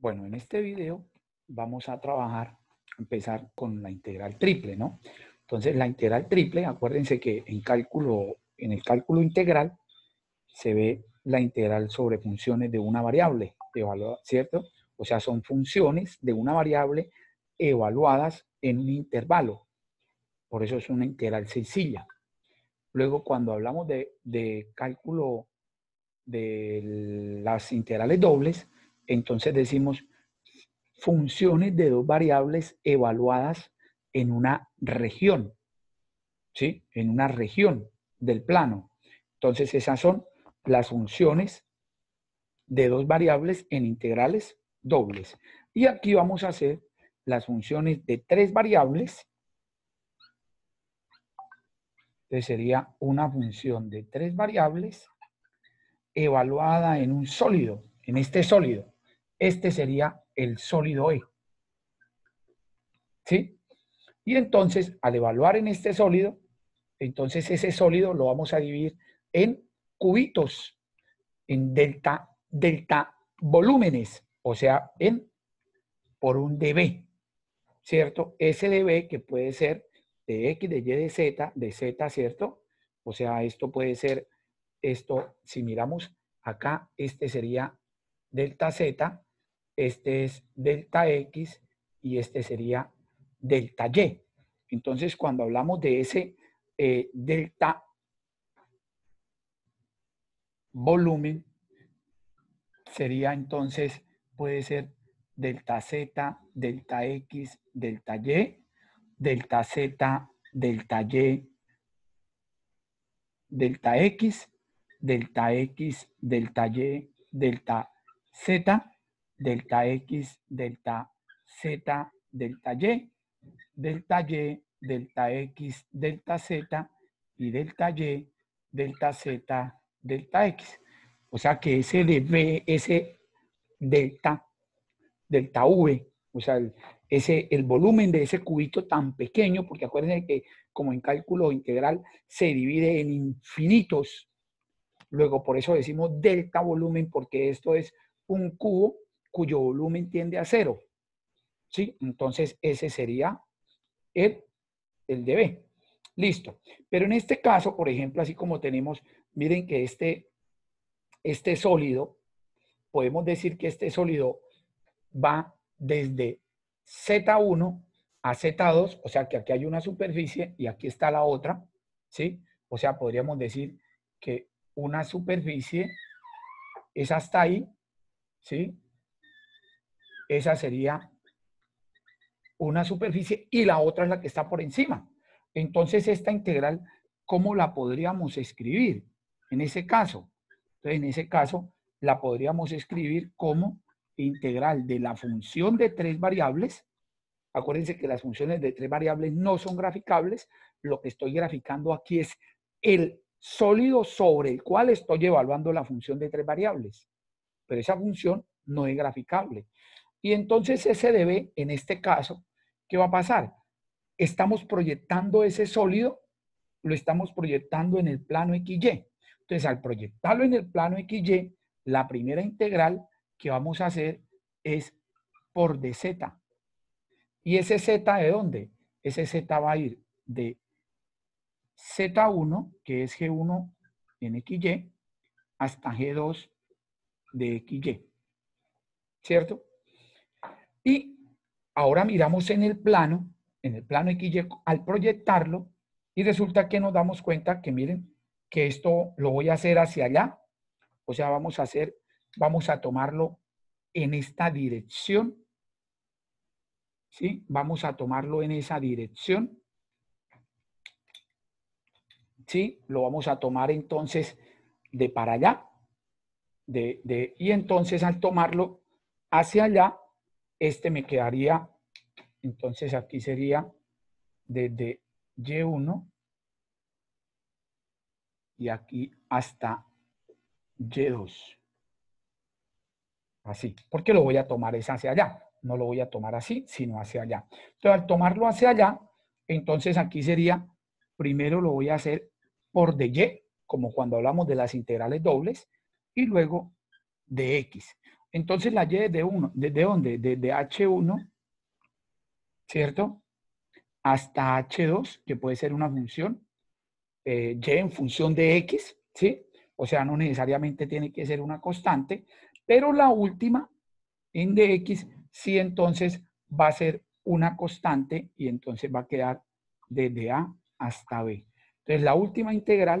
Bueno, en este video vamos a trabajar, empezar con la integral triple, ¿no? Entonces, la integral triple, acuérdense que en cálculo, en el cálculo integral se ve la integral sobre funciones de una variable, ¿cierto? O sea, son funciones de una variable evaluadas en un intervalo. Por eso es una integral sencilla. Luego, cuando hablamos de cálculo de las integrales dobles, entonces decimos funciones de dos variables evaluadas en una región, ¿sí? En una región del plano. Entonces esas son las funciones de dos variables en integrales dobles. Y aquí vamos a hacer las funciones de tres variables. Entonces sería una función de tres variables evaluada en un sólido, en este sólido. Este sería el sólido E. ¿Sí? Y entonces, al evaluar en este sólido, entonces ese sólido lo vamos a dividir en cubitos, en delta, delta volúmenes, o sea, en por un dB, ¿cierto? Ese dB que puede ser de X, de Y, de Z, de Z, ¿cierto? O sea, esto puede ser, esto, si miramos acá, este sería delta Z, este es delta X y este sería delta Y. Entonces, cuando hablamos de ese eh, delta volumen, sería entonces, puede ser delta Z, delta X, delta Y, delta Z, delta Y, delta X, delta X, delta Y, delta Z, delta X, delta Z, delta Y, delta Y, delta X, delta Z y delta Y, delta Z, delta X. O sea que ese, B, ese delta, delta V, o sea, ese, el volumen de ese cubito tan pequeño, porque acuérdense que como en cálculo integral se divide en infinitos, luego por eso decimos delta volumen, porque esto es un cubo cuyo volumen tiende a cero. ¿Sí? Entonces ese sería el, el Listo. Pero en este caso, por ejemplo, así como tenemos, miren que este, este sólido, podemos decir que este sólido va desde Z1 a Z2, o sea que aquí hay una superficie y aquí está la otra, ¿sí? O sea, podríamos decir que una superficie es hasta ahí, ¿sí? Esa sería una superficie y la otra es la que está por encima. Entonces, esta integral, ¿cómo la podríamos escribir? En ese caso, en ese caso, la podríamos escribir como integral de la función de tres variables. Acuérdense que las funciones de tres variables no son graficables. Lo que estoy graficando aquí es el sólido sobre el cual estoy evaluando la función de tres variables. Pero esa función no es graficable. Y entonces ese debe, en este caso, ¿qué va a pasar? Estamos proyectando ese sólido, lo estamos proyectando en el plano XY. Entonces, al proyectarlo en el plano XY, la primera integral que vamos a hacer es por dz. ¿Y ese z de dónde? Ese z va a ir de z1, que es g1 en xy, hasta g2 de xy. ¿Cierto? Y ahora miramos en el plano, en el plano XY, al proyectarlo, y resulta que nos damos cuenta que, miren, que esto lo voy a hacer hacia allá, o sea, vamos a hacer, vamos a tomarlo en esta dirección, ¿sí? Vamos a tomarlo en esa dirección, ¿sí? Lo vamos a tomar entonces de para allá, de, de, y entonces al tomarlo hacia allá, este me quedaría, entonces aquí sería desde Y1 y aquí hasta Y2. Así, porque lo voy a tomar es hacia allá. No lo voy a tomar así, sino hacia allá. Entonces, al tomarlo hacia allá, entonces aquí sería, primero lo voy a hacer por de Y, como cuando hablamos de las integrales dobles, y luego de X. Entonces la Y de uno, ¿desde dónde? Desde H1, ¿cierto? Hasta H2, que puede ser una función, eh, Y en función de X, ¿sí? O sea, no necesariamente tiene que ser una constante, pero la última, en de X, sí entonces va a ser una constante y entonces va a quedar desde A hasta B. Entonces la última integral,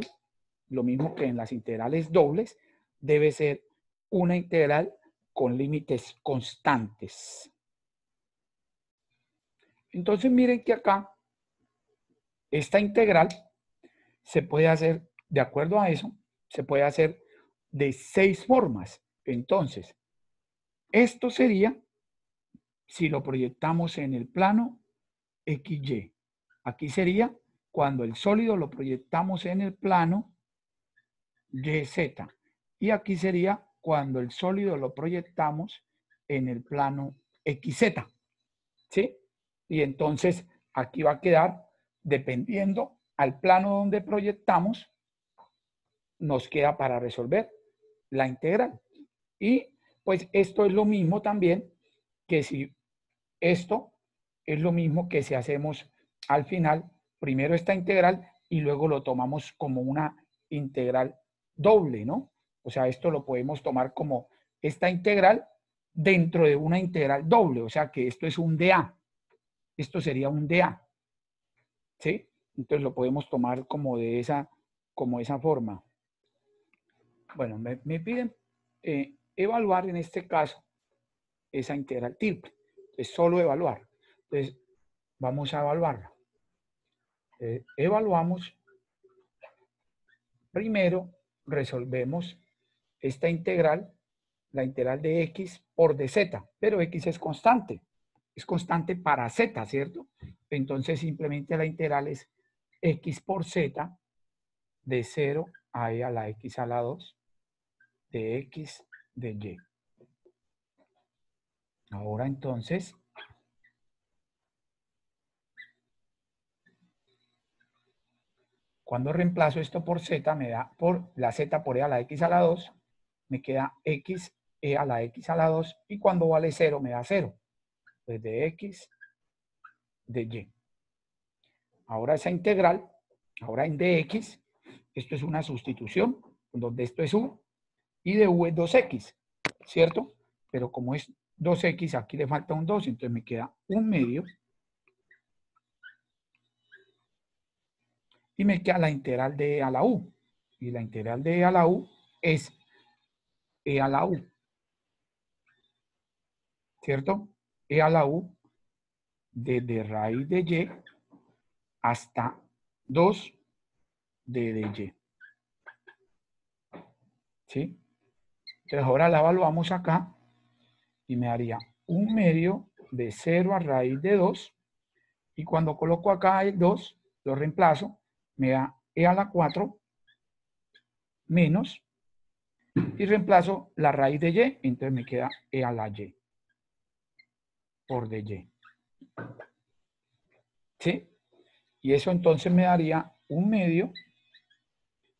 lo mismo que en las integrales dobles, debe ser una integral con límites constantes. Entonces miren que acá esta integral se puede hacer, de acuerdo a eso, se puede hacer de seis formas. Entonces, esto sería si lo proyectamos en el plano XY. Aquí sería cuando el sólido lo proyectamos en el plano YZ. Y aquí sería cuando el sólido lo proyectamos en el plano XZ. ¿Sí? Y entonces aquí va a quedar, dependiendo al plano donde proyectamos, nos queda para resolver la integral. Y pues esto es lo mismo también que si esto es lo mismo que si hacemos al final, primero esta integral y luego lo tomamos como una integral doble, ¿no? O sea, esto lo podemos tomar como esta integral dentro de una integral doble, o sea que esto es un DA. Esto sería un DA. ¿Sí? Entonces lo podemos tomar como de esa, como esa forma. Bueno, me, piden eh, evaluar en este caso esa integral triple. Es solo evaluar. Entonces, vamos a evaluarla. Eh, evaluamos. Primero, resolvemos esta integral, la integral de x por dz, pero x es constante, es constante para z, ¿cierto? Entonces simplemente la integral es x por z de 0 a e a la x a la 2 de x de y. Ahora entonces, cuando reemplazo esto por z, me da por la z por e a la x a la 2 me queda x e a la x a la 2 y cuando vale 0 me da 0. Entonces de x de y. Ahora esa integral, ahora en dx, esto es una sustitución, donde esto es u y de u es 2x, ¿cierto? Pero como es 2x, aquí le falta un 2, entonces me queda un medio. Y me queda la integral de e a la u. Y la integral de e a la u es e a la U. ¿Cierto? E a la U desde raíz de Y hasta 2 D de Y. ¿Sí? Entonces ahora la evaluamos acá y me haría un medio de 0 a raíz de 2 y cuando coloco acá el 2, lo reemplazo, me da E a la 4 menos y reemplazo la raíz de y, entonces me queda e a la y por de y. ¿Sí? Y eso entonces me daría un medio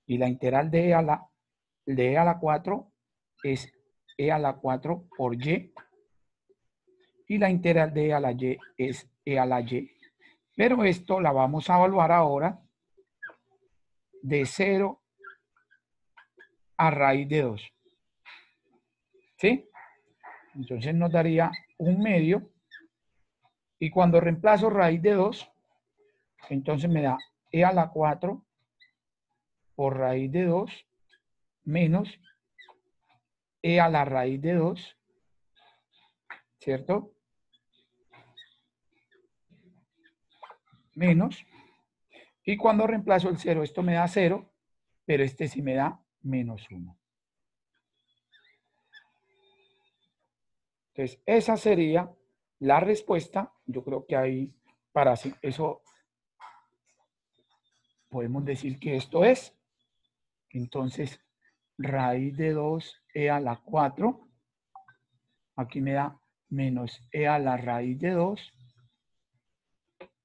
y la integral de e a la, de e a la 4 es e a la 4 por y y la integral de e a la y es e a la y. Pero esto la vamos a evaluar ahora de 0 a raíz de 2. ¿Sí? Entonces nos daría un medio. Y cuando reemplazo raíz de 2, entonces me da e a la 4 por raíz de 2 menos e a la raíz de 2, ¿cierto? Menos. Y cuando reemplazo el 0, esto me da 0, pero este sí me da menos 1. Entonces, esa sería la respuesta. Yo creo que ahí, para eso, podemos decir que esto es. Entonces, raíz de 2 e a la 4. Aquí me da menos e a la raíz de 2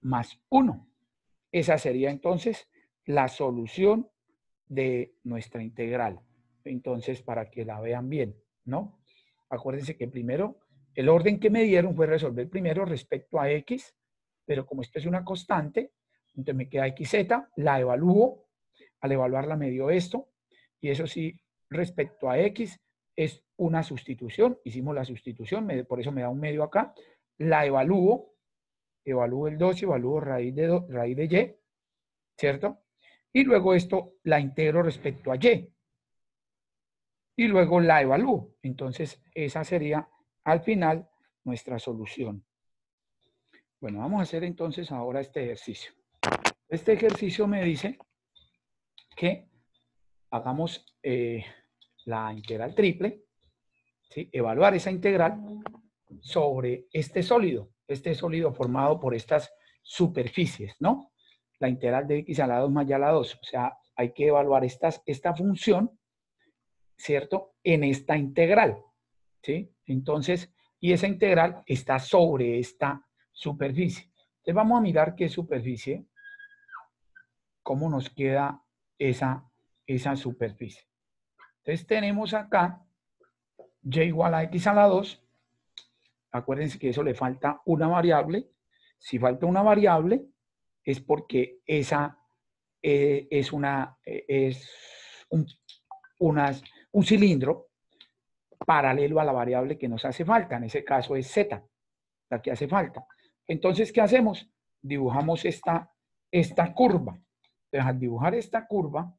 más 1. Esa sería entonces la solución de nuestra integral. Entonces, para que la vean bien, ¿no? Acuérdense que primero, el orden que me dieron fue resolver primero respecto a X, pero como esto es una constante, entonces me queda XZ, la evalúo, al evaluarla me dio esto, y eso sí, respecto a X, es una sustitución, hicimos la sustitución, por eso me da un medio acá, la evalúo, evalúo el 2, evalúo raíz de, raíz de Y, ¿cierto? y luego esto la integro respecto a Y. Y luego la evalúo. Entonces, esa sería al final nuestra solución. Bueno, vamos a hacer entonces ahora este ejercicio. Este ejercicio me dice que hagamos eh, la integral triple, evaluar esa integral sobre este sólido, este sólido formado por estas superficies, ¿no? la integral de x a la 2 más y a la 2. O sea, hay que evaluar estas, esta función, ¿cierto? En esta integral, ¿sí? Entonces, y esa integral está sobre esta superficie. Entonces vamos a mirar qué superficie, cómo nos queda esa, esa superficie. Entonces tenemos acá y igual a x a la 2. Acuérdense que eso le falta una variable. Si falta una variable, es porque esa eh, es, una, eh, es un, unas, un cilindro paralelo a la variable que nos hace falta. En ese caso es z, la que hace falta. Entonces, ¿qué hacemos? Dibujamos esta, esta curva. Entonces, al dibujar esta curva,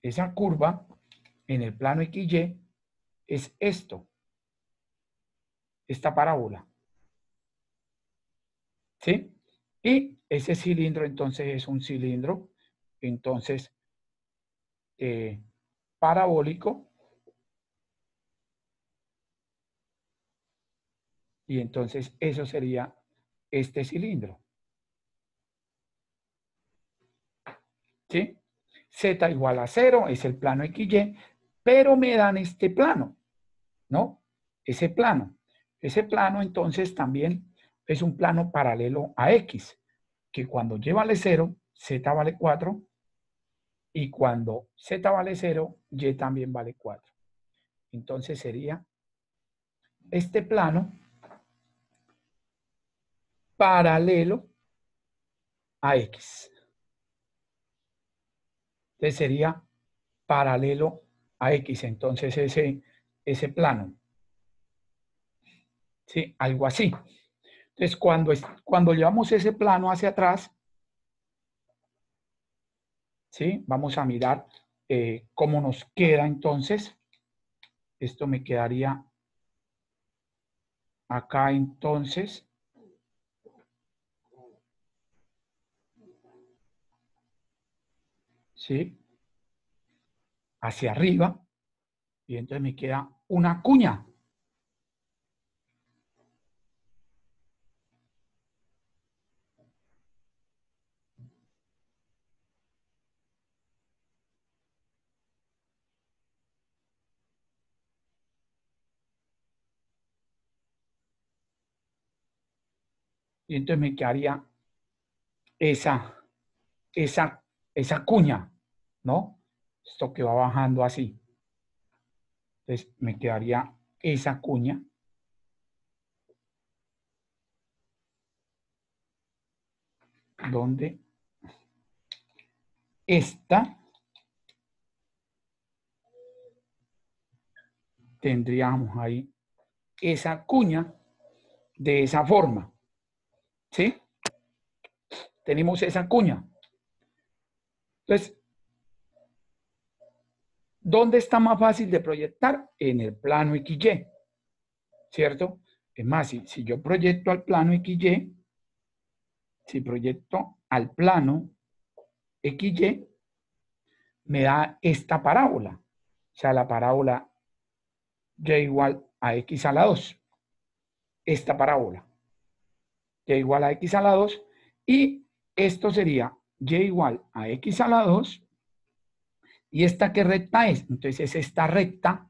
esa curva en el plano XY es esto, esta parábola. ¿sí? Y ese cilindro entonces es un cilindro, entonces, eh, parabólico. Y entonces eso sería este cilindro. ¿Sí? Z igual a cero es el plano XY, pero me dan este plano, ¿no? Ese plano. Ese plano entonces también es un plano paralelo a X, que cuando Y vale 0, Z vale 4, y cuando Z vale 0, Y también vale 4. Entonces sería este plano paralelo a X. Entonces sería paralelo a X, entonces ese, ese plano. Sí, algo así. Entonces, cuando, cuando llevamos ese plano hacia atrás, ¿sí? Vamos a mirar eh, cómo nos queda entonces. Esto me quedaría acá entonces. ¿Sí? Hacia arriba. Y entonces me queda una cuña. y entonces me quedaría esa, esa, esa cuña, ¿no? Esto que va bajando así. Entonces me quedaría esa cuña. Donde esta tendríamos ahí esa cuña de esa forma. ¿Sí? Tenemos esa cuña. Entonces, ¿dónde está más fácil de proyectar? En el plano XY, ¿cierto? Es más, si, yo proyecto al plano XY, si proyecto al plano XY, me da esta parábola. O sea, la parábola Y igual a X a la 2. Esta parábola y igual a x a la 2, y esto sería y igual a x a la 2, y esta qué recta es, entonces es esta recta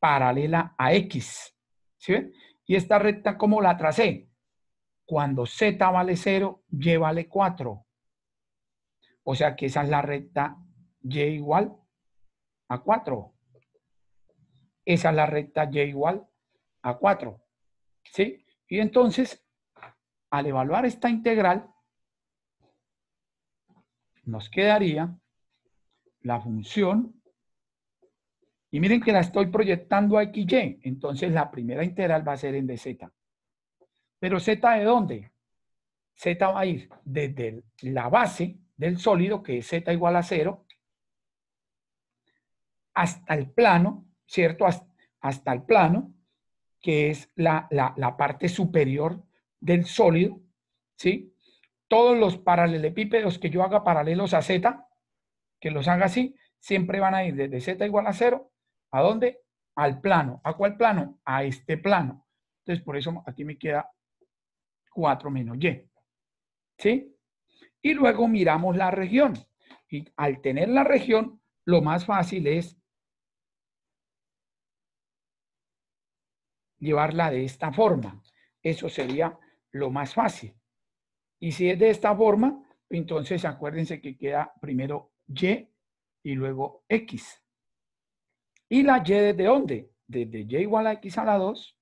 paralela a x, ¿sí ven? Y esta recta, ¿cómo la tracé? Cuando z vale 0, y vale 4. O sea que esa es la recta y igual a 4. Esa es la recta y igual a 4. ¿Sí? Y entonces, al evaluar esta integral, nos quedaría la función, y miren que la estoy proyectando a XY, entonces la primera integral va a ser en DZ. ¿Pero Z de dónde? Z va a ir desde la base del sólido, que es Z igual a 0, hasta el plano, ¿cierto? Hasta el plano, que es la, la parte superior del sólido, ¿sí? Todos los paralelepípedos que yo haga paralelos a Z, que los haga así, siempre van a ir desde Z igual a cero, ¿a dónde? Al plano. ¿A cuál plano? A este plano. Entonces, por eso aquí me queda 4 menos Y. ¿Sí? Y luego miramos la región. Y al tener la región, lo más fácil es llevarla de esta forma. Eso sería lo más fácil. Y si es de esta forma, entonces acuérdense que queda primero Y y luego X. ¿Y la Y desde dónde? Desde Y igual a X a la 2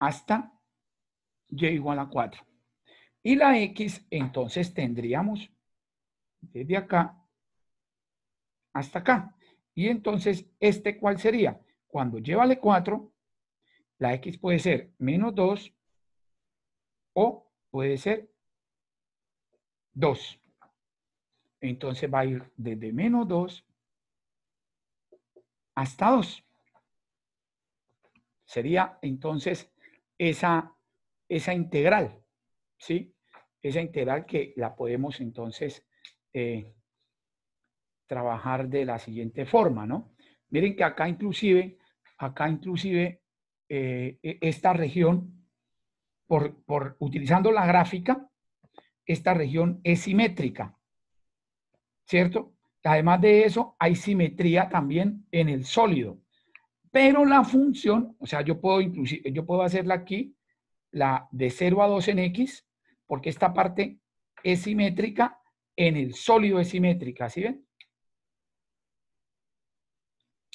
hasta Y igual a 4. Y la X entonces tendríamos desde acá hasta acá. Y entonces, ¿este cuál sería? Cuando Y vale 4, la x puede ser menos 2 o puede ser 2. Entonces va a ir desde menos 2 hasta 2. Sería entonces esa, esa integral, ¿sí? Esa integral que la podemos entonces eh, trabajar de la siguiente forma, ¿no? Miren que acá inclusive, acá inclusive eh, e, esta región, por, utilizando la gráfica, esta región es simétrica, ¿cierto? Además de eso, hay simetría también en el sólido. Pero la función, o sea, yo puedo, inclusive, yo puedo hacerla aquí, la de 0 a 2 en X, porque esta parte es simétrica, en el sólido es simétrica, ¿sí ven?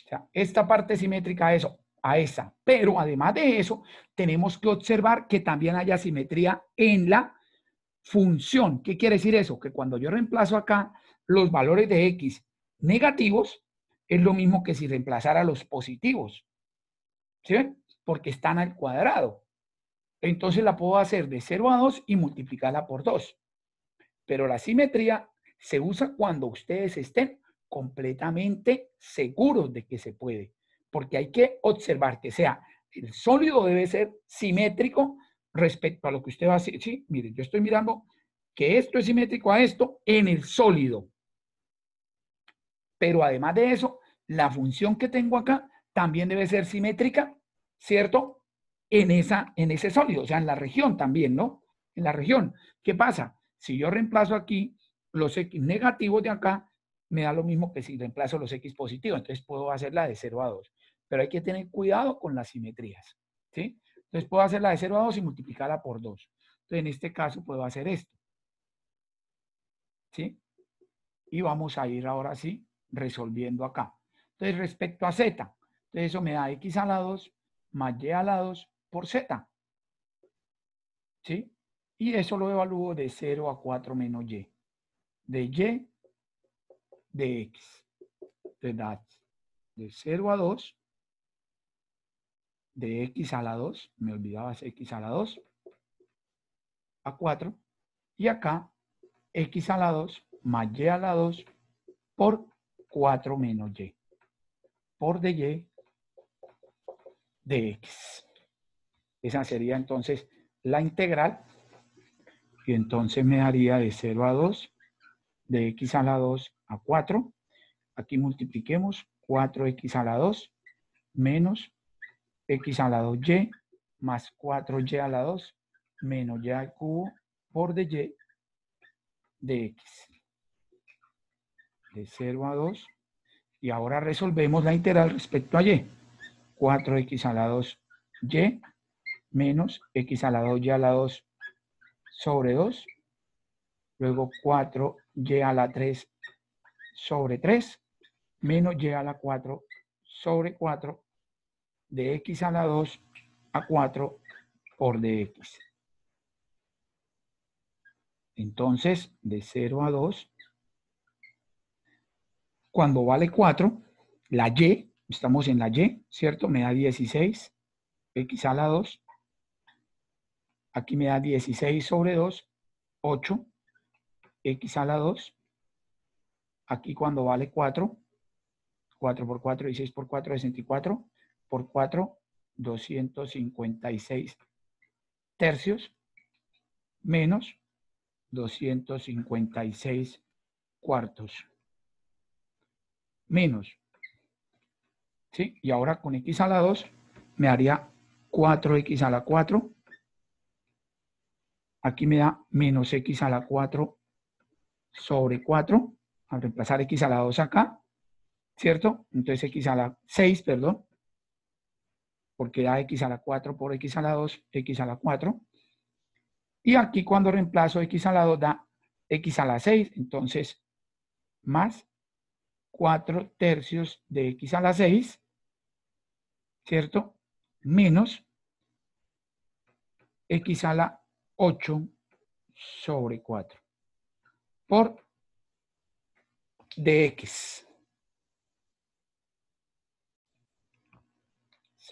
O sea, esta parte simétrica a eso a esa. Pero además de eso, tenemos que observar que también hay asimetría en la función. ¿Qué quiere decir eso? Que cuando yo reemplazo acá los valores de x negativos, es lo mismo que si reemplazara los positivos. ¿Sí ven? Porque están al cuadrado. Entonces la puedo hacer de 0 a 2 y multiplicarla por 2. Pero la simetría se usa cuando ustedes estén completamente seguros de que se puede porque hay que observar que sea, el sólido debe ser simétrico respecto a lo que usted va a hacer. Sí, mire yo estoy mirando que esto es simétrico a esto en el sólido. Pero además de eso, la función que tengo acá también debe ser simétrica, ¿cierto? En, esa, en ese sólido, o sea, en la región también, ¿no? En la región. ¿Qué pasa? Si yo reemplazo aquí los X negativos de acá, me da lo mismo que si reemplazo los X positivos. Entonces puedo hacerla de 0 a 2 pero hay que tener cuidado con las simetrías, ¿sí? Entonces puedo hacer la de 0 a 2 y multiplicarla por 2. Entonces en este caso puedo hacer esto, ¿sí? Y vamos a ir ahora sí resolviendo acá. Entonces respecto a z, entonces eso me da x a la 2 más y a la 2 por z, ¿sí? Y eso lo evalúo de 0 a 4 menos y, de y de x. de 0 a 2 de x a la 2, me olvidaba x a la 2, a 4, y acá x a la 2 más y a la 2 por 4 menos y, por de Y, de x. Esa sería entonces la integral, y entonces me daría de 0 a 2, de x a la 2 a 4, aquí multipliquemos 4x a la 2 menos x a la 2y más 4y a la 2 menos y al cubo por de Y de x. De 0 a 2. Y ahora resolvemos la integral respecto a y. 4x a la 2y menos x a la 2y a la 2 sobre 2. Luego 4y a la 3 sobre 3 menos y a la 4 sobre 4 de x a la 2 a 4 por X. Entonces, de 0 a 2, cuando vale 4, la y, estamos en la y, ¿cierto? Me da 16, x a la 2. Aquí me da 16 sobre 2, 8, x a la 2. Aquí cuando vale 4, 4 por 4, y 6 por 4, es 64 por 4, 256 tercios menos 256 cuartos menos. ¿Sí? Y ahora con x a la 2 me haría 4x a la 4. Aquí me da menos x a la 4 sobre 4. Al reemplazar x a la 2 acá, ¿cierto? Entonces x a la 6, perdón, porque da x a la 4 por x a la 2, x a la 4. Y aquí cuando reemplazo x a la 2 da x a la 6, entonces más 4 tercios de x a la 6, ¿cierto? Menos x a la 8 sobre 4 por dx.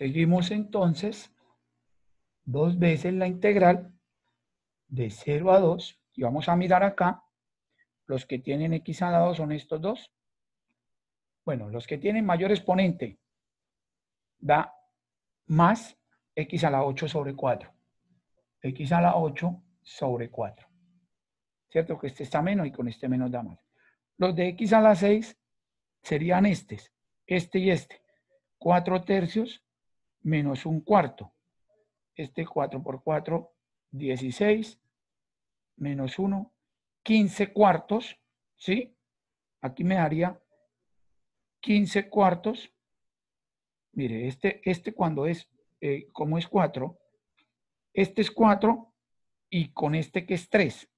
Seguimos entonces dos veces la integral de 0 a 2 y vamos a mirar acá, los que tienen x a la 2 son estos dos. Bueno, los que tienen mayor exponente da más x a la 8 sobre 4. x a la 8 sobre 4. ¿Cierto? Que este está menos y con este menos da más. Los de x a la 6 serían estos, este y este. 4 tercios menos un cuarto. Este 4 por 4, 16, menos 1, 15 cuartos, ¿sí? Aquí me daría 15 cuartos. Mire, este, este cuando es, eh, como es 4, este es 4 y con este que es 3,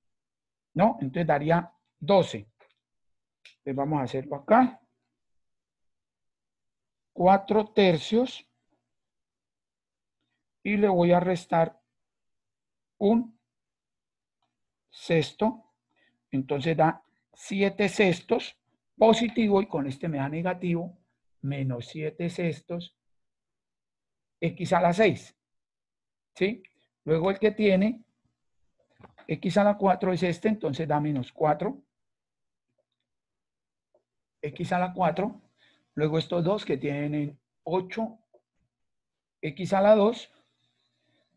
¿no? Entonces daría 12. Entonces vamos a hacerlo acá. 4 tercios y le voy a restar un sexto. Entonces da 7 sextos positivo y con este me da negativo, menos 7 sextos, x a la 6. ¿Sí? Luego el que tiene x a la 4 es este, entonces da menos 4. x a la 4. Luego estos dos que tienen 8, x a la 2.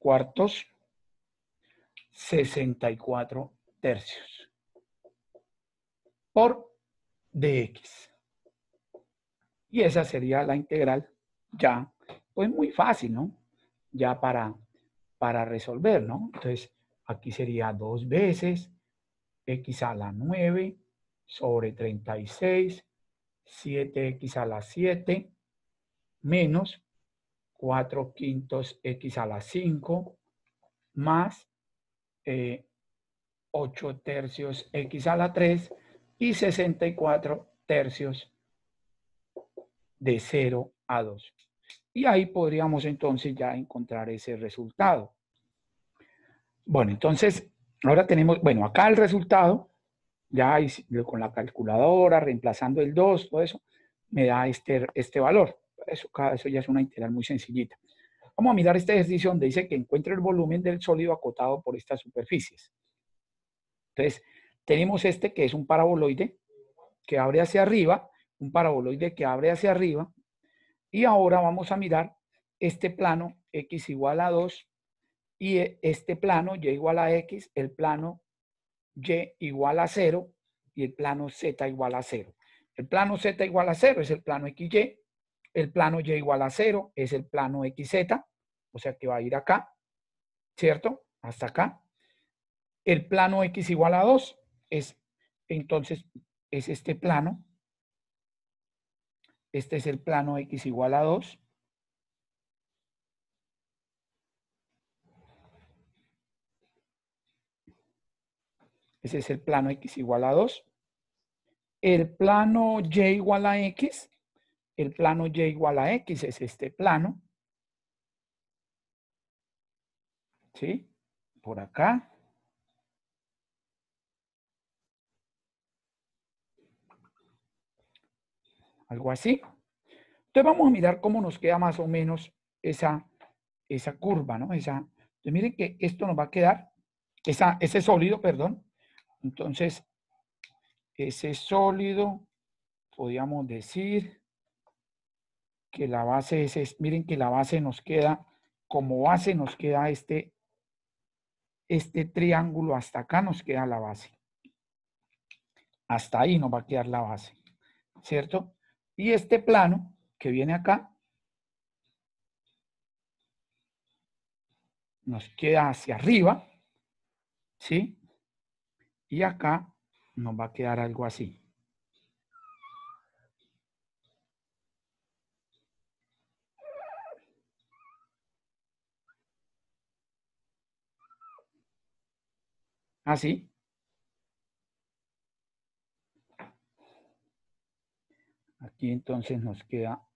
cuartos, 64 tercios por dx. Y esa sería la integral ya, pues muy fácil, ¿no? Ya para, para resolver, ¿no? Entonces, aquí sería dos veces x a la 9 sobre 36, 7x a la 7 menos 4 quintos x a la 5 más 8 eh, tercios x a la 3 y 64 tercios de 0 a 2. Y ahí podríamos entonces ya encontrar ese resultado. Bueno, entonces ahora tenemos, bueno, acá el resultado, ya con la calculadora, reemplazando el 2, todo eso, me da este, este valor eso, ya es una integral muy sencillita. Vamos a mirar esta ejercicio donde dice que encuentre el volumen del sólido acotado por estas superficies. Entonces, tenemos este que es un paraboloide que abre hacia arriba, un paraboloide que abre hacia arriba, y ahora vamos a mirar este plano x igual a 2 y e, este plano y igual a x, el plano y igual a 0 y el plano z igual a 0. El plano z igual a 0 es el plano xy el plano y igual a 0 es el plano xz, o sea que va a ir acá, ¿cierto? Hasta acá. El plano x igual a 2 es, entonces, es este plano. Este es el plano x igual a 2. Ese es el plano x igual a 2. El plano y igual a x el plano y igual a x es este plano. ¿Sí? Por acá. Algo así. Entonces vamos a mirar cómo nos queda más o menos esa, esa curva, ¿no? Esa, entonces miren que esto nos va a quedar, ese sólido, perdón. Entonces, ese sólido, podríamos decir, que la base es, es, miren que la base nos queda, como base nos queda este, este triángulo, hasta acá nos queda la base. Hasta ahí nos va a quedar la base, ¿cierto? Y este plano que viene acá, nos queda hacia arriba, ¿sí? Y acá nos va a quedar algo así. así ¿Ah, Aquí entonces nos queda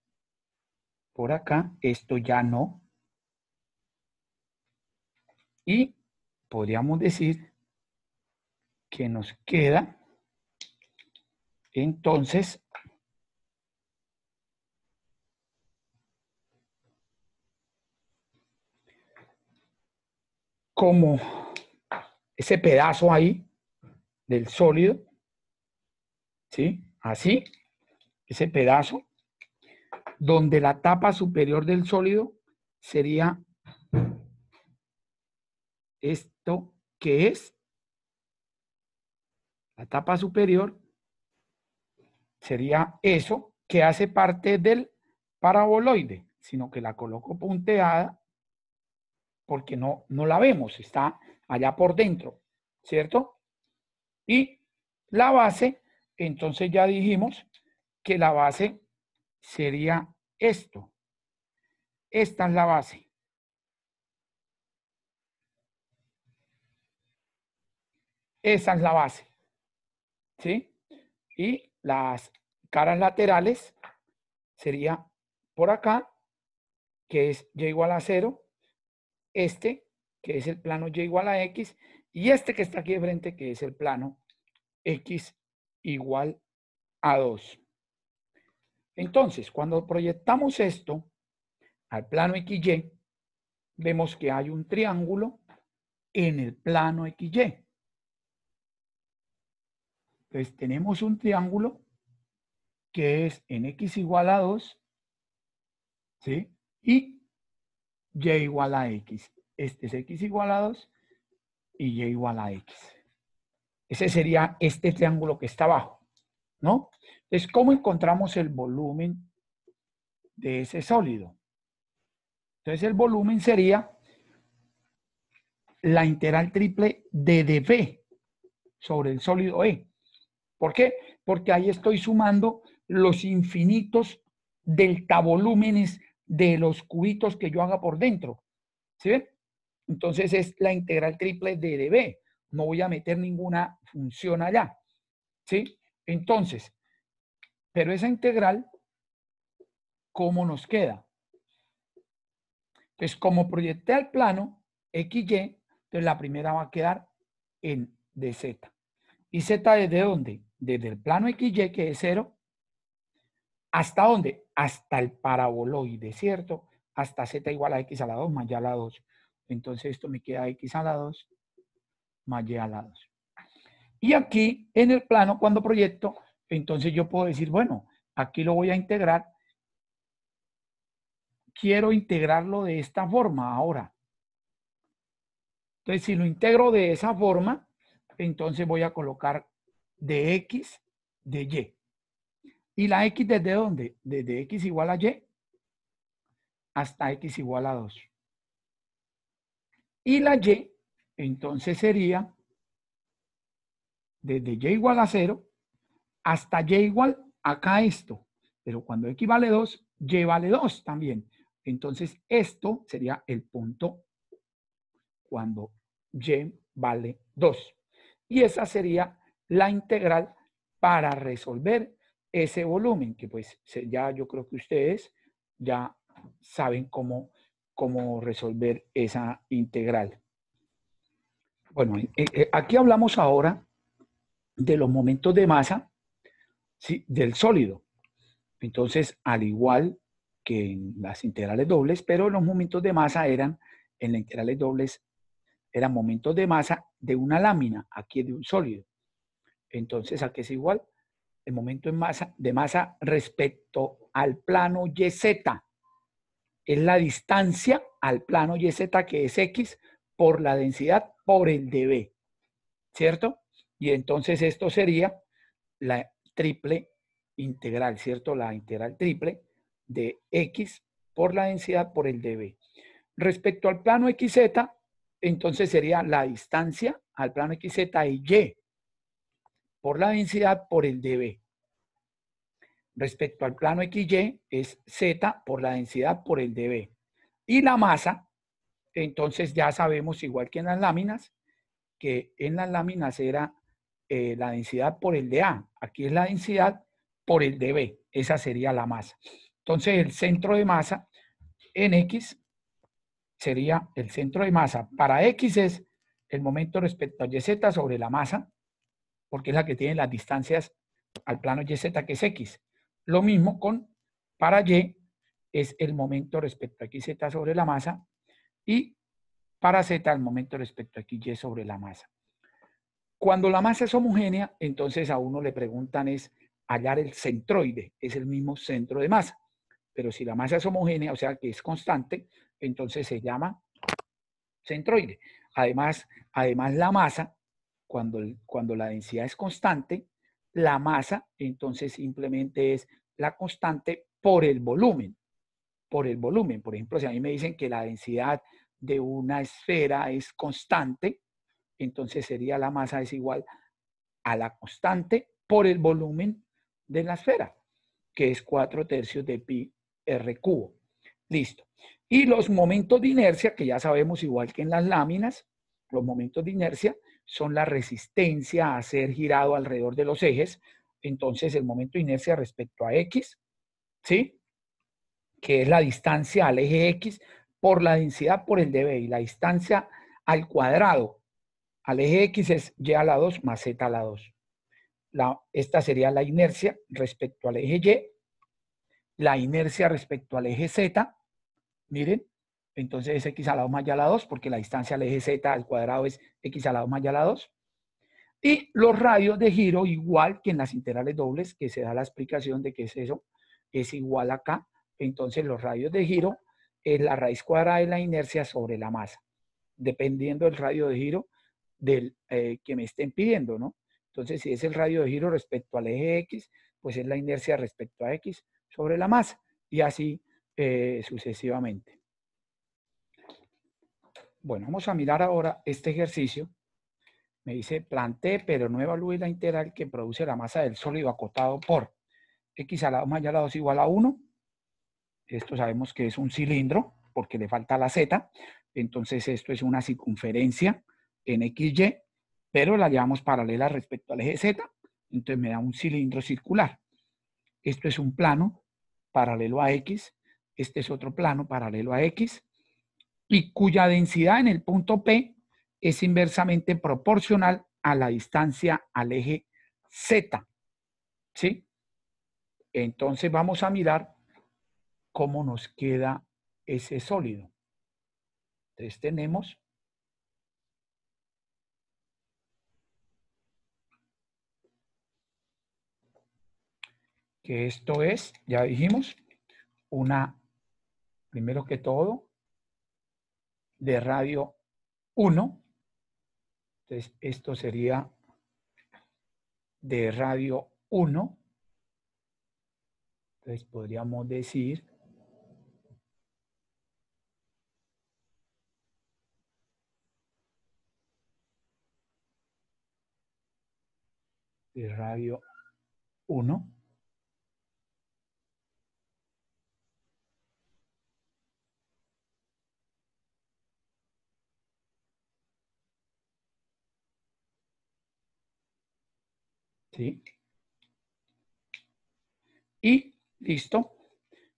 por acá. Esto ya no. Y podríamos decir que nos queda entonces como ese pedazo ahí del sólido, ¿sí? Así, ese pedazo, donde la tapa superior del sólido sería esto que es la tapa superior sería eso que hace parte del paraboloide, sino que la coloco punteada porque no, no la vemos, está allá por dentro, ¿cierto? Y la base, entonces ya dijimos que la base sería esto. Esta es la base. esta es la base. ¿Sí? Y las caras laterales sería por acá, que es y igual a cero este, que es el plano y igual a x, y este que está aquí de frente, que es el plano x igual a 2. Entonces, cuando proyectamos esto al plano XY, vemos que hay un triángulo en el plano XY. Entonces, tenemos un triángulo que es en X igual a 2, ¿sí? Y y igual a x. Este es x igual a 2 y y igual a x. Ese sería este triángulo que está abajo, ¿no? Entonces, ¿cómo encontramos el volumen de ese sólido? Entonces, el volumen sería la integral triple de dv sobre el sólido E. ¿Por qué? Porque ahí estoy sumando los infinitos delta volúmenes de los cubitos que yo haga por dentro. ¿Sí ven? Entonces es la integral triple de dB. No voy a meter ninguna función allá. ¿Sí? Entonces, pero esa integral, ¿cómo nos queda? Entonces, como proyecté al plano XY, entonces la primera va a quedar en DZ. ¿Y Z desde dónde? Desde el plano XY, que es cero. ¿Hasta dónde? Hasta el paraboloide, ¿cierto? Hasta z igual a x a la 2 más y a la 2. Entonces esto me queda x a la 2 más y a la 2. Y aquí en el plano, cuando proyecto, entonces yo puedo decir, bueno, aquí lo voy a integrar. Quiero integrarlo de esta forma ahora. Entonces, si lo integro de esa forma, entonces voy a colocar de X, de Y. ¿Y la x desde dónde? Desde x igual a y hasta x igual a 2. Y la y entonces sería desde y igual a 0 hasta y igual acá esto. Pero cuando x vale 2, y vale 2 también. Entonces esto sería el punto cuando y vale 2. Y esa sería la integral para resolver ese volumen, que pues ya yo creo que ustedes ya saben cómo, cómo resolver esa integral. Bueno, eh, eh, aquí hablamos ahora de los momentos de masa del sólido. Entonces, al igual que en las integrales dobles, pero los momentos de masa eran, en las integrales dobles, eran momentos de masa de una lámina, aquí de un sólido. Entonces, ¿a qué es igual el momento en masa, de masa respecto al plano YZ. Es la distancia al plano YZ que es X por la densidad por el dB, ¿cierto? Y entonces esto sería la triple integral, ¿cierto? La integral triple de X por la densidad por el dB. Respecto al plano XZ, entonces sería la distancia al plano XZ y Y por la densidad por el dB. Respecto al plano XY es Z por la densidad por el dB. Y la masa, entonces ya sabemos, igual que en las láminas, que en las láminas era eh, la densidad por el A. Aquí es la densidad por el dB. Esa sería la masa. Entonces el centro de masa en X sería el centro de masa. Para X es el momento respecto a YZ sobre la masa porque es la que tiene las distancias al plano YZ, que es X. Lo mismo con para Y, es el momento respecto a XZ sobre la masa, y para Z el momento respecto a XY sobre la masa. Cuando la masa es homogénea, entonces a uno le preguntan es hallar el centroide, es el mismo centro de masa. Pero si la masa es homogénea, o sea que es constante, entonces se llama centroide. Además, además la masa cuando, la densidad es constante, la masa entonces simplemente es la constante por el volumen, por el volumen. Por ejemplo, si a mí me dicen que la densidad de una esfera es constante, entonces sería la masa es igual a la constante por el volumen de la esfera, que es 4 tercios de pi r cubo. Listo. Y los momentos de inercia, que ya sabemos igual que en las láminas, los momentos de inercia son la resistencia a ser girado alrededor de los ejes, entonces el momento de inercia respecto a X, ¿sí? Que es la distancia al eje X por la densidad por el dB y la distancia al cuadrado al eje X es Y a la 2 más Z a la 2. esta sería la inercia respecto al eje Y, la inercia respecto al eje Z, miren, entonces es x a la 2 más y a la 2, porque la distancia al eje z al cuadrado es x a la 2 más y a la 2. Y los radios de giro, igual que en las integrales dobles, que se da la explicación de qué es eso, es igual acá. Entonces los radios de giro es eh, la raíz cuadrada de la inercia sobre la masa, dependiendo del radio de giro del eh, que me estén pidiendo, ¿no? Entonces, si es el radio de giro respecto al eje X, pues es la inercia respecto a X sobre la masa, y así eh, sucesivamente. Bueno, vamos a mirar ahora este ejercicio. Me dice, planté, pero no evalúe la integral que produce la masa del sólido acotado por x a la 2 más y a la 2 igual a 1. Esto sabemos que es un cilindro porque le falta la z. Entonces esto es una circunferencia en xy, pero la llevamos paralela respecto al eje z. Entonces me da un cilindro circular. Esto es un plano paralelo a x. Este es otro plano paralelo a x y cuya densidad en el punto P es inversamente proporcional a la distancia al eje Z. ¿Sí? Entonces vamos a mirar cómo nos queda ese sólido. Entonces tenemos que esto es, ya dijimos, una, primero que todo, de radio 1. Entonces, esto sería de radio 1. Entonces, podríamos decir de radio 1. ¿Sí? Y listo.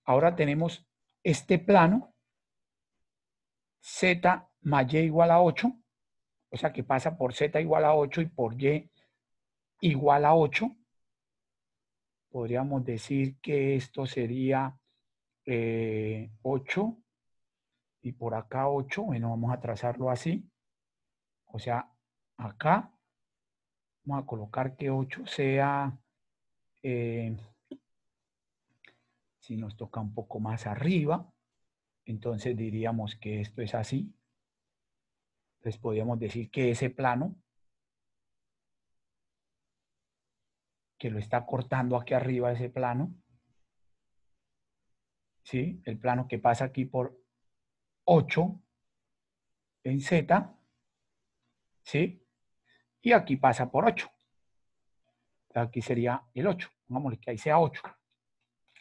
Ahora tenemos este plano, z más y igual a 8, o sea que pasa por z igual a 8 y por y igual a 8. Podríamos decir que esto sería 8 eh, y por acá 8, bueno, vamos a trazarlo así. O sea, acá Vamos a colocar que 8 sea, eh, si nos toca un poco más arriba, entonces diríamos que esto es así. Entonces podríamos decir que ese plano que lo está cortando aquí arriba ese plano. ¿Sí? El plano que pasa aquí por 8 en Z. ¿Sí? Y aquí pasa por 8. Aquí sería el 8. Pongámosle que ahí sea 8.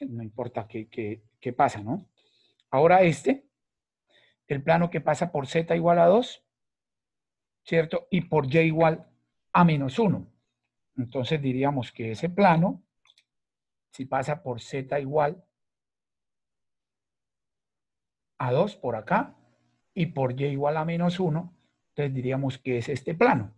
No importa qué, pasa, ¿no? Ahora este, el plano que pasa por z igual a 2, ¿cierto? Y por y igual a menos 1. Entonces diríamos que ese plano, si pasa por z igual a 2 por acá y por y igual a menos 1, entonces diríamos que es este plano.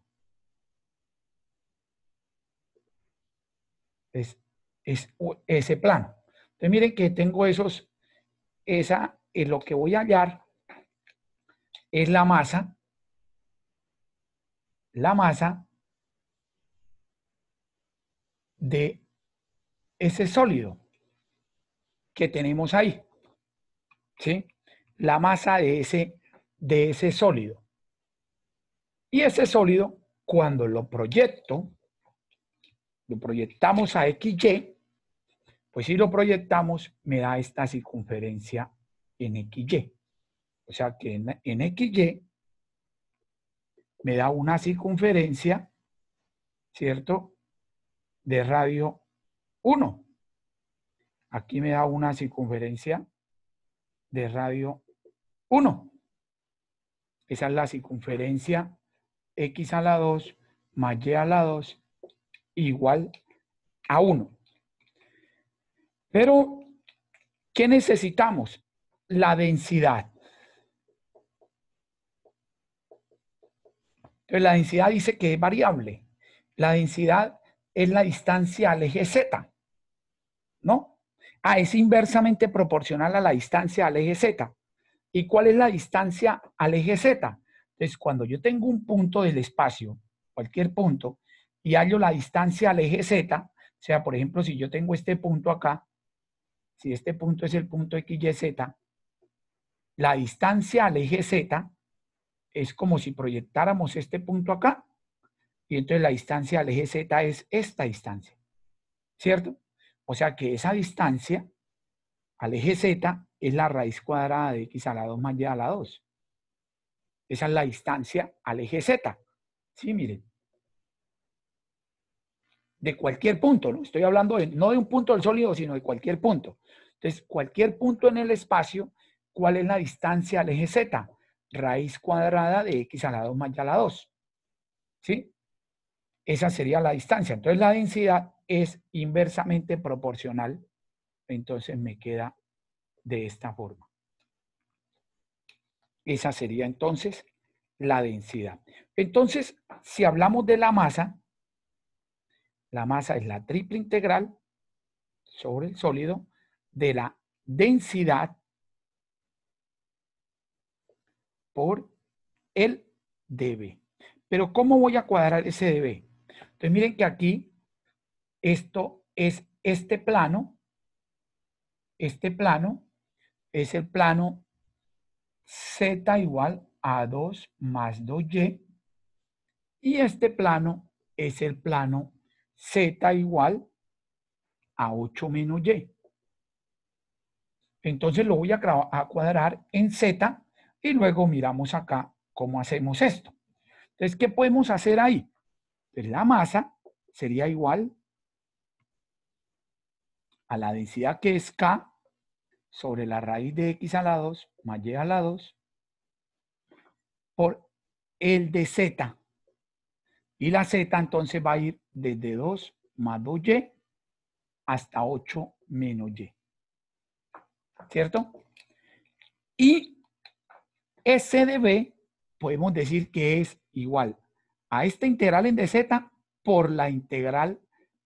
Es, ese plano. Entonces miren que tengo esos, esa, es eh, lo que voy a hallar es la masa, la masa de ese sólido que tenemos ahí. ¿Sí? La masa de ese, de ese sólido. Y ese sólido, cuando lo proyecto, lo proyectamos a XY, pues si lo proyectamos, me da esta circunferencia en XY. O sea que en, XY me da una circunferencia, ¿cierto? De radio 1. Aquí me da una circunferencia de radio 1. Esa es la circunferencia x a la 2 más y a la 2 igual a 1. Pero, ¿qué necesitamos? La densidad. la densidad dice que es variable. La densidad es la distancia al eje Z, ¿no? Ah, es inversamente proporcional a la distancia al eje Z. ¿Y cuál es la distancia al eje Z? Entonces, cuando yo tengo un punto del espacio, cualquier punto, y hallo la distancia al eje Z, o sea, por ejemplo, si yo tengo este punto acá, si este punto es el punto XYZ, la distancia al eje Z es como si proyectáramos este punto acá, y entonces la distancia al eje Z es esta distancia, ¿cierto? O sea que esa distancia al eje Z es la raíz cuadrada de x a la 2 más y a la 2. Esa es la distancia al eje Z. Sí, miren de cualquier punto, ¿no? Estoy hablando no de un punto del sólido, sino de cualquier punto. Entonces, cualquier punto en el espacio, ¿cuál es la distancia al eje Z? Raíz cuadrada de x a la 2 más y a la 2. ¿Sí? Esa sería la distancia. Entonces, la densidad es inversamente proporcional. Entonces, me queda de esta forma. Esa sería entonces la densidad. Entonces, si hablamos de la masa, la masa es la triple integral sobre el sólido de la densidad por el dB. Pero ¿cómo voy a cuadrar ese dB? Entonces miren que aquí esto es este plano, este plano es el plano z igual a 2 más 2y y este plano es el plano z igual a 8 menos y. Entonces lo voy a cuadrar en z y luego miramos acá cómo hacemos esto. Entonces, ¿qué podemos hacer ahí? la masa sería igual a la densidad que es k sobre la raíz de x a la 2 más y a la 2 por el de z. Y la z entonces va a ir desde 2 más 2y hasta 8 menos y. ¿Cierto? Y S de B podemos decir que es igual a esta integral en dz por la integral,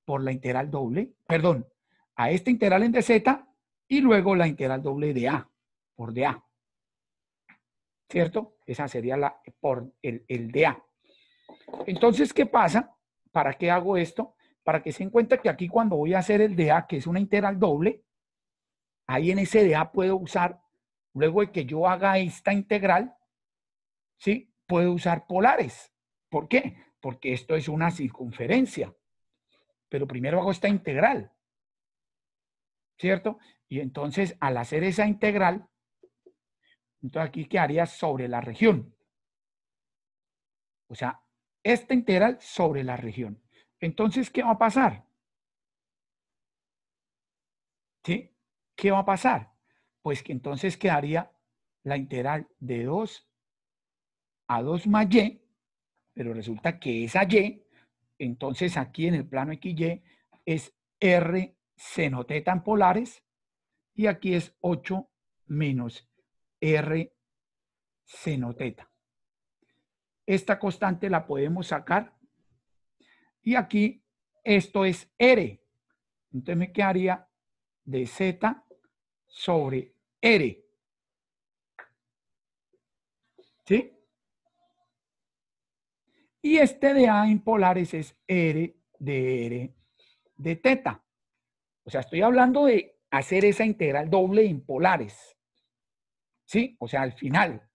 por la integral doble, perdón, a esta integral en dz y luego la integral doble de A, por de A. ¿Cierto? Esa sería la por el, el de A. Entonces, ¿qué pasa? ¿Para qué hago esto? Para que se encuentre que aquí cuando voy a hacer el DA, que es una integral doble, ahí en ese DA puedo usar, luego de que yo haga esta integral, ¿sí? Puedo usar polares. ¿Por qué? Porque esto es una circunferencia. Pero primero hago esta integral. ¿Cierto? Y entonces, al hacer esa integral, entonces aquí quedaría sobre la región. O sea, esta integral sobre la región. Entonces, ¿qué va a pasar? ¿Sí? ¿Qué va a pasar? Pues que entonces quedaría la integral de 2 a 2 más y, pero resulta que esa y, entonces aquí en el plano XY es r seno teta en polares y aquí es 8 menos r seno teta. Esta constante la podemos sacar. Y aquí esto es R. Entonces me quedaría de Z sobre R. ¿Sí? Y este de A en polares es R de R de teta. O sea, estoy hablando de hacer esa integral doble en polares. ¿Sí? O sea, al final,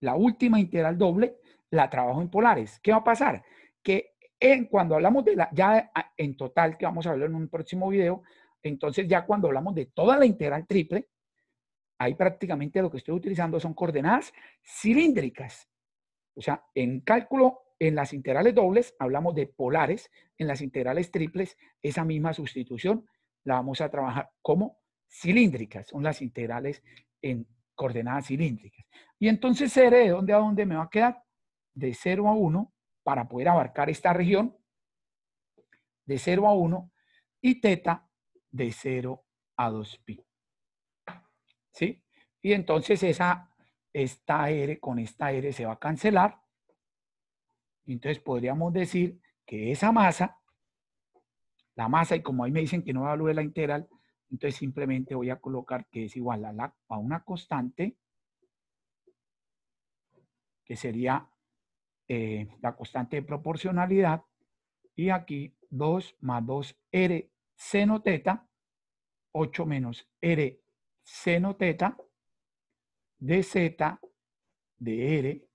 la última integral doble la trabajo en Polares. ¿Qué va a pasar? Que en, cuando hablamos de la, ya en total, que vamos a hablar en un próximo video, entonces ya cuando hablamos de toda la integral triple, ahí prácticamente lo que estoy utilizando son coordenadas cilíndricas. O sea, en cálculo en las integrales dobles hablamos de polares, en las integrales triples esa misma sustitución la vamos a trabajar como cilíndricas, son las integrales en coordenadas cilíndricas. Y entonces seré de dónde a dónde me va a quedar de 0 a 1 para poder abarcar esta región de 0 a 1 y teta de 0 a 2pi. ¿Sí? Y entonces esa, esta R con esta R se va a cancelar. Entonces podríamos decir que esa masa, la masa, y como ahí me dicen que no evalúe la integral, entonces simplemente voy a colocar que es igual a, la, a una constante, que sería eh, la constante de proporcionalidad. Y aquí 2 más 2R seno teta, 8 menos R seno teta, ...de Z... de R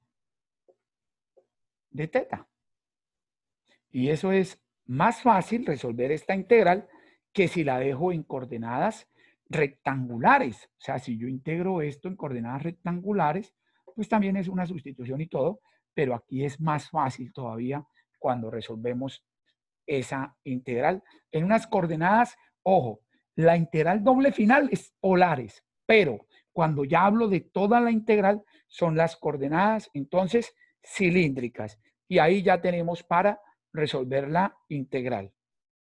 de teta. Y eso es más fácil resolver esta integral que si la dejo en coordenadas rectangulares. O sea, si yo integro esto en coordenadas rectangulares, pues también es una sustitución y todo, pero aquí es más fácil todavía cuando resolvemos esa integral en unas coordenadas, ojo, la integral doble final es polares, pero cuando ya hablo de toda la integral son las coordenadas entonces cilíndricas y ahí ya tenemos para resolver la integral.